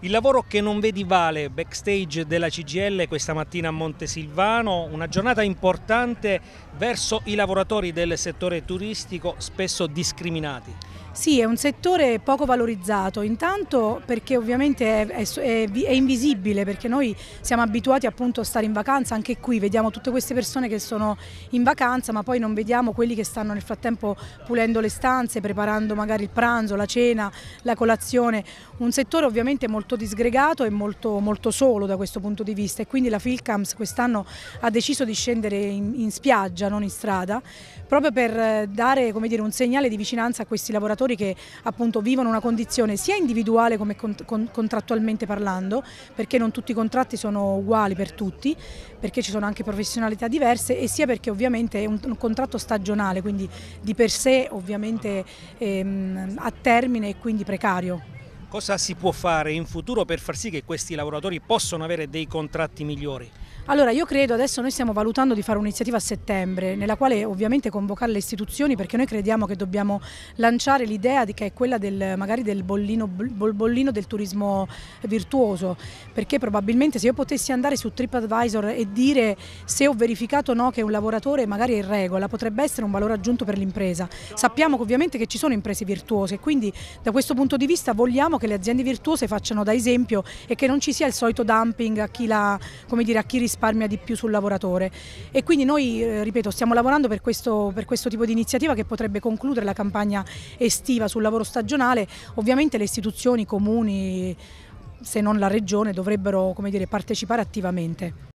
Il lavoro che non vedi vale, backstage della CGL questa mattina a Montesilvano, una giornata importante verso i lavoratori del settore turistico spesso discriminati. Sì, è un settore poco valorizzato, intanto perché ovviamente è, è, è, invisibile, perché noi siamo abituati appunto a stare in vacanza, anche qui vediamo tutte queste persone che sono in vacanza, ma poi non vediamo quelli che stanno nel frattempo pulendo le stanze, preparando magari il pranzo, la cena, la colazione, un settore ovviamente molto molto disgregato e molto, molto solo da questo punto di vista e quindi la Filcams quest'anno ha deciso di scendere in, in spiaggia, non in strada, proprio per eh, dare dire, un segnale di vicinanza a questi lavoratori che appunto vivono una condizione sia individuale come con, con, contrattualmente parlando, perché non tutti i contratti sono uguali per tutti, perché ci sono anche professionalità diverse e sia perché ovviamente è un, un contratto stagionale, quindi di per sé ovviamente ehm, a termine e quindi precario. Cosa si può fare in futuro per far sì che questi lavoratori possano avere dei contratti migliori? Allora io credo, adesso noi stiamo valutando di fare un'iniziativa a settembre nella quale ovviamente convocare le istituzioni perché noi crediamo che dobbiamo lanciare l'idea che è quella del, magari del bollino, bollino, del turismo virtuoso perché probabilmente se io potessi andare su TripAdvisor e dire se ho verificato o no che un lavoratore magari è in regola potrebbe essere un valore aggiunto per l'impresa. Sappiamo che ovviamente che ci sono imprese virtuose quindi da questo punto di vista vogliamo che le aziende virtuose facciano da esempio e che non ci sia il solito dumping a chi, la, dire, a chi rispetta risparmia di più sul lavoratore e quindi noi, eh, ripeto, stiamo lavorando per questo, per questo tipo di iniziativa che potrebbe concludere la campagna estiva sul lavoro stagionale, ovviamente le istituzioni, comuni, se non la regione, dovrebbero dire, partecipare attivamente.